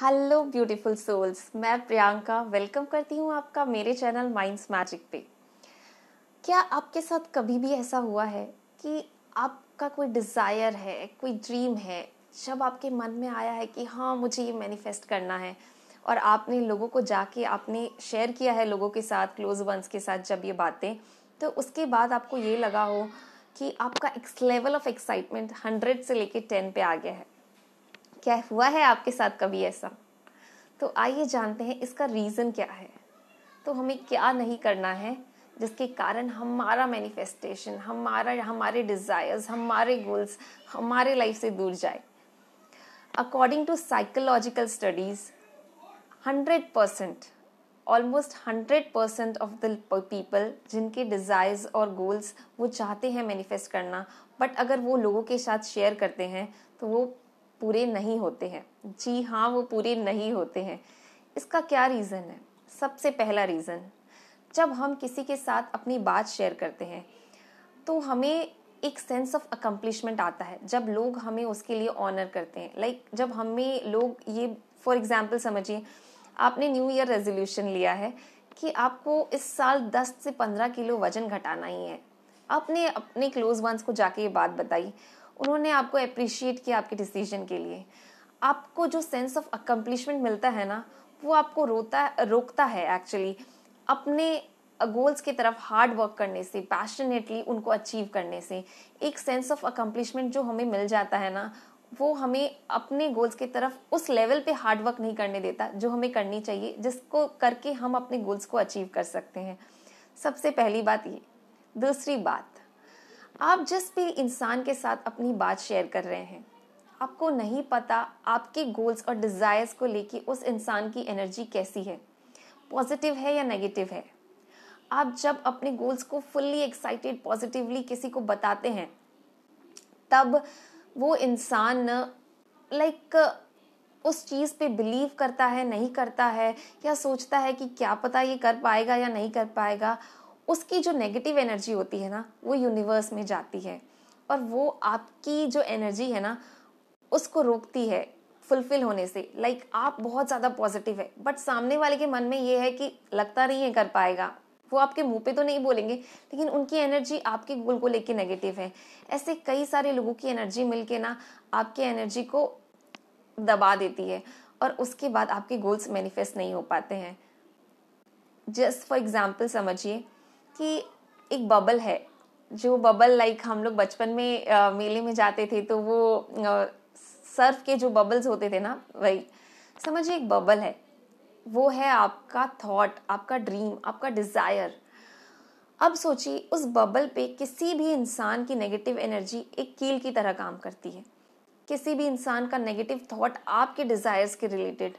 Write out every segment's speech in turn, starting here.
Hello beautiful souls मैं Priyanka welcome करती हूँ आपका मेरे चैनल माइंड्स मैजिक पे क्या आपके साथ कभी भी ऐसा हुआ है कि आपका कोई डिज़ायर है कोई ड्रीम है जब आपके मन में आया है कि हाँ मुझे ये मैनिफेस्ट करना है और आपने लोगों को जाके आपने शेयर किया है लोगों के साथ क्लोज वंस के साथ जब ये बातें तो उसके बाद आपको ये लगा हो कि आपका लेवल ऑफ एक्साइटमेंट हंड्रेड से लेके टेन पे आ गया है क्या हुआ है आपके साथ कभी ऐसा तो आइए जानते हैं इसका रीज़न क्या है तो हमें क्या नहीं करना है जिसके कारण हमारा मैनिफेस्टेशन हमारा हमारे डिज़ायर्स हमारे गोल्स हमारे लाइफ से दूर जाए according to psychological studies hundred percent almost hundred percent of the people जिनके डिज़ायर्स और गोल्स वो चाहते हैं मैनिफेस्ट करना बट अगर वो लोगों के साथ शेयर करते हैं तो वो पूरे नहीं होते हैं जी हाँ वो पूरे नहीं होते हैं इसका क्या रीज़न है सबसे पहला रीज़न जब हम किसी के साथ अपनी बात शेयर करते हैं तो हमें एक सेंस ऑफ अकम्पलिशमेंट आता है जब लोग हमें उसके लिए ऑनर करते हैं लाइक like, जब हमें लोग ये फॉर एग्जाम्पल समझिए आपने न्यू ईयर रेजोल्यूशन लिया है कि आपको इस साल 10 से 15 किलो वजन घटाना ही है आपने अपने क्लोज वंस को जाके ये बात बताई उन्होंने आपको अप्रिशिएट किया आपके डिसीजन के लिए आपको जो सेंस ऑफ अकम्पलिशमेंट मिलता है ना वो आपको रोता रोकता है एक्चुअली अपने गोल्स की तरफ हार्ड वर्क करने से पैशनेटली उनको अचीव करने से एक सेंस ऑफ अकम्पलिशमेंट जो हमें मिल जाता है ना वो हमें अपने गोल्स की तरफ उस लेवल पे हार्ड वर्क नहीं करने देता जो हमें करनी चाहिए जिसको करके हम अपने गोल्स को अचीव कर सकते हैं सबसे पहली बात ये दूसरी बात आप जिस भी इंसान के साथ अपनी बात शेयर कर रहे हैं आपको नहीं पता आपके गोल्स और डिज़ायर्स को लेके उस इंसान की एनर्जी कैसी है पॉजिटिव है या नेगेटिव है आप जब अपने गोल्स को फुल्ली एक्साइटेड पॉजिटिवली किसी को बताते हैं तब वो इंसान लाइक उस चीज़ पे बिलीव करता है नहीं करता है या सोचता है कि क्या पता ये कर पाएगा या नहीं कर पाएगा उसकी जो नेगेटिव एनर्जी होती है ना वो यूनिवर्स में जाती है और वो आपकी जो एनर्जी है ना उसको रोकती है फुलफिल होने से लाइक like, आप बहुत ज़्यादा पॉजिटिव है बट सामने वाले के मन में ये है कि लगता नहीं है कर पाएगा वो आपके मुंह पे तो नहीं बोलेंगे लेकिन उनकी एनर्जी आपके गोल को लेके नेगेटिव है ऐसे कई सारे लोगों की एनर्जी मिलके ना आपकी एनर्जी को दबा देती है और उसके बाद आपके गोल्स मैनिफेस्ट नहीं हो पाते हैं जस्ट फॉर एग्जाम्पल समझिए कि एक बबल है जो बबल लाइक हम लोग बचपन में आ, मेले में जाते थे तो वो आ, सर्फ के जो बबल्स होते थे ना वही समझिए एक बबल है वो है आपका थॉट आपका ड्रीम आपका डिज़ायर अब सोचिए उस बबल पे किसी भी इंसान की नेगेटिव एनर्जी एक कील की तरह काम करती है किसी भी इंसान का नेगेटिव थॉट आपके डिज़ायर्स के रिलेटेड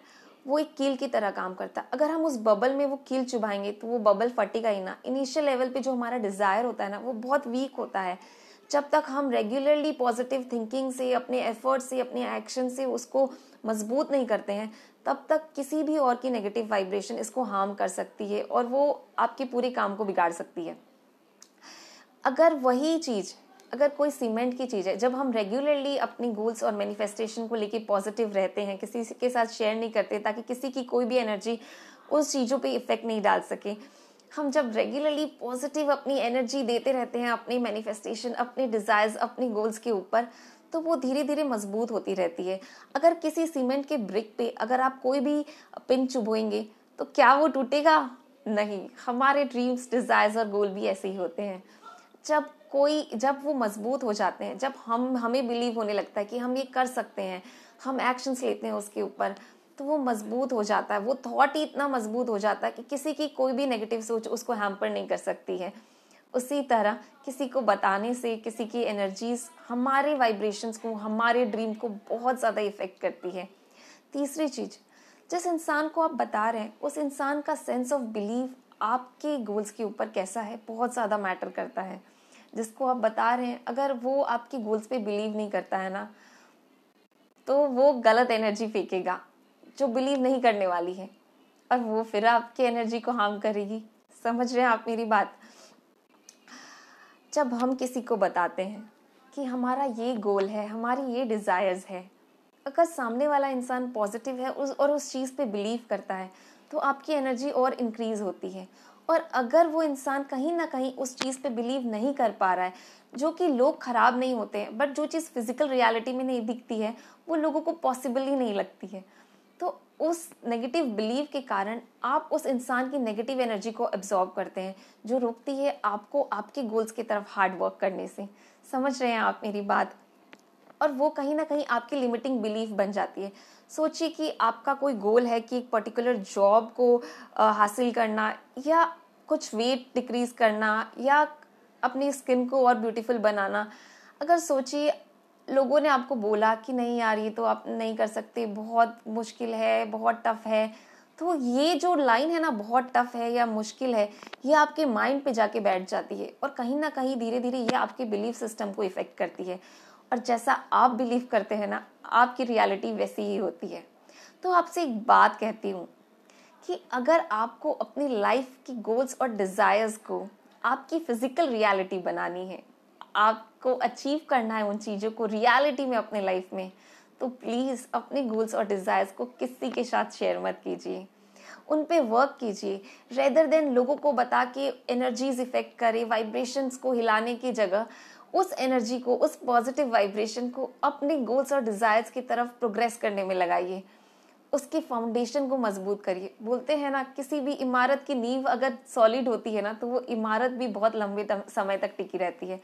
वो एक कील की तरह काम करता है अगर हम उस बबल में वो कील चुभाएंगे तो वो बबल फटेगा ही ना इनिशियल लेवल पे जो हमारा डिज़ायर होता है ना वो बहुत वीक होता है जब तक हम रेगुलरली पॉजिटिव थिंकिंग से अपने एफर्ट से अपने एक्शन से उसको मजबूत नहीं करते हैं तब तक किसी भी और की नेगेटिव वाइब्रेशन इसको हार्म कर सकती है और वो आपके पूरे काम को बिगाड़ सकती है अगर वही चीज़ अगर कोई सीमेंट की चीज़ है जब हम रेगुलरली अपनी गोल्स और मैनिफेस्टेशन को लेके पॉजिटिव रहते हैं किसी के साथ शेयर नहीं करते ताकि किसी की कोई भी एनर्जी उस चीज़ों पे इफ़ेक्ट नहीं डाल सके हम जब रेगुलरली पॉजिटिव अपनी एनर्जी देते रहते हैं अपनी मैनिफेस्टेशन अपने डिज़ायर्स अपने गोल्स के ऊपर तो वो धीरे धीरे मजबूत होती रहती है अगर किसी सीमेंट के ब्रिक पे अगर आप कोई भी पिन चुभोएंगे तो क्या वो टूटेगा नहीं हमारे ड्रीम्स डिज़ायर्स और गोल भी ऐसे ही होते हैं जब कोई जब वो मजबूत हो जाते हैं जब हम हमें बिलीव होने लगता है कि हम ये कर सकते हैं हम एक्शंस लेते हैं उसके ऊपर तो वो मजबूत हो जाता है वो थॉट ही इतना मजबूत हो जाता है कि किसी की कोई भी नेगेटिव सोच उसको हैम्पर नहीं कर सकती है उसी तरह किसी को बताने से किसी की एनर्जीज हमारे वाइब्रेशंस को हमारे ड्रीम को बहुत ज़्यादा इफ़ेक्ट करती है तीसरी चीज़ जिस इंसान को आप बता रहे हैं उस इंसान का सेंस ऑफ बिलीव आपके गोल्स के ऊपर कैसा है बहुत ज़्यादा मैटर करता है जिसको आप बता रहे हैं अगर वो आपकी गोल्स पे बिलीव नहीं करता है ना तो वो गलत एनर्जी फेंकेगा जो बिलीव नहीं करने वाली है और वो फिर आपकी एनर्जी को हार्म करेगी समझ रहे हैं आप मेरी बात जब हम किसी को बताते हैं कि हमारा ये गोल है हमारी ये डिज़ायर्स है अगर सामने वाला इंसान पॉजिटिव है उस और उस चीज़ पे बिलीव करता है तो आपकी एनर्जी और इंक्रीज होती है और अगर वो इंसान कहीं ना कहीं उस चीज़ पे बिलीव नहीं कर पा रहा है जो कि लोग ख़राब नहीं होते हैं बट जो चीज़ फिज़िकल रियलिटी में नहीं दिखती है वो लोगों को पॉसिबल ही नहीं लगती है तो उस नेगेटिव बिलीव के कारण आप उस इंसान की नेगेटिव एनर्जी को एब्जॉर्ब करते हैं जो रोकती है आपको आपके गोल्स की तरफ हार्ड वर्क करने से समझ रहे हैं आप मेरी बात और वो कहीं ना कहीं आपकी लिमिटिंग बिलीफ बन जाती है सोचिए कि आपका कोई गोल है कि एक पर्टिकुलर जॉब को हासिल करना या कुछ वेट डिक्रीज करना या अपनी स्किन को और ब्यूटीफुल बनाना अगर सोचिए लोगों ने आपको बोला कि नहीं यार ये तो आप नहीं कर सकते बहुत मुश्किल है बहुत टफ है तो ये जो लाइन है ना बहुत टफ है या मुश्किल है ये आपके माइंड पे जाके बैठ जाती है और कहीं ना कहीं धीरे धीरे ये आपके बिलीफ सिस्टम को इफ़ेक्ट करती है और जैसा आप बिलीव करते हैं ना आपकी रियलिटी वैसी ही होती है तो आपसे एक बात कहती हूँ कि अगर आपको अपनी लाइफ की गोल्स और डिज़ायर्स को आपकी फिज़िकल रियलिटी बनानी है आपको अचीव करना है उन चीज़ों को रियलिटी में अपने लाइफ में तो प्लीज़ अपने गोल्स और डिज़ायर्स को किसी के साथ शेयर मत कीजिए उन पे वर्क कीजिए रेदर देन लोगों को बता के एनर्जीज इफेक्ट करे वाइब्रेशंस को हिलाने की जगह उस एनर्जी को उस पॉजिटिव वाइब्रेशन को अपने गोल्स और डिज़ायर्स की तरफ प्रोग्रेस करने में लगाइए उसकी फाउंडेशन को मजबूत करिए बोलते हैं ना किसी भी इमारत की नींव अगर सॉलिड होती है ना तो वो इमारत भी बहुत लंबे समय तक टिकी रहती है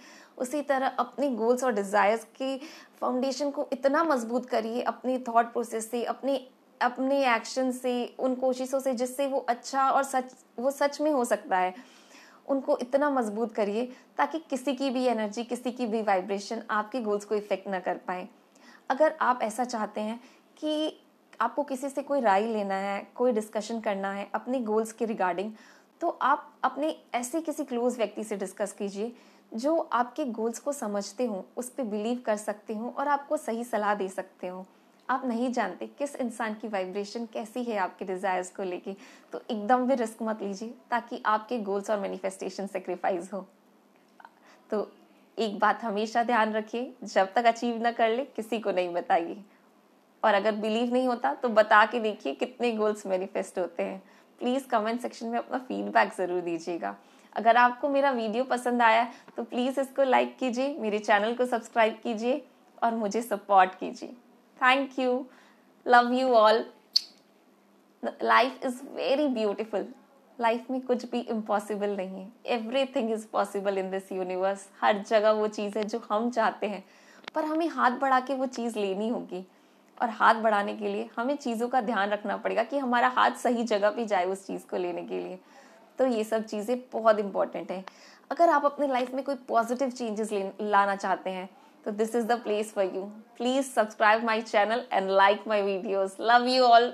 उसी तरह अपने गोल्स और डिज़ायर्स की फाउंडेशन को इतना मजबूत करिए अपनी थॉट प्रोसेस से अपने अपने एक्शन से उन कोशिशों से जिससे वो अच्छा और सच वो सच में हो सकता है उनको इतना मजबूत करिए ताकि किसी की भी एनर्जी किसी की भी वाइब्रेशन आपके गोल्स को इफ़ेक्ट ना कर पाए अगर आप ऐसा चाहते हैं कि आपको किसी से कोई राय लेना है कोई डिस्कशन करना है अपने गोल्स के रिगार्डिंग तो आप अपने ऐसे किसी क्लोज व्यक्ति से डिस्कस कीजिए जो आपके गोल्स को समझते हों उस पर बिलीव कर सकते हों और आपको सही सलाह दे सकते हों आप नहीं जानते किस इंसान की वाइब्रेशन कैसी है आपके डिज़ायर्स को लेके तो एकदम भी रिस्क मत लीजिए ताकि आपके गोल्स और मैनिफेस्टेशन सेक्रीफाइस हो तो एक बात हमेशा ध्यान रखिए जब तक अचीव ना कर ले किसी को नहीं बताइए और अगर बिलीव नहीं होता तो बता के देखिए कितने गोल्स मैनिफेस्ट होते हैं प्लीज़ कमेंट सेक्शन में अपना फीडबैक ज़रूर दीजिएगा अगर आपको मेरा वीडियो पसंद आया तो प्लीज़ इसको लाइक कीजिए मेरे चैनल को सब्सक्राइब कीजिए और मुझे सपोर्ट कीजिए thank you love you all life is very beautiful life में कुछ भी इम्पॉसिबल नहीं है everything is possible in this universe हर जगह वो चीज़ है जो हम चाहते हैं पर हमें हाथ बढ़ा के वो चीज़ लेनी होगी और हाथ बढ़ाने के लिए हमें चीज़ों का ध्यान रखना पड़ेगा कि हमारा हाथ सही जगह पे जाए उस चीज़ को लेने के लिए तो ये सब चीज़ें बहुत इंपॉर्टेंट हैं अगर आप अपने लाइफ में कोई पॉजिटिव चेंजेस लाना चाहते हैं So this is the place for you. Please subscribe my channel and like my videos. Love you all.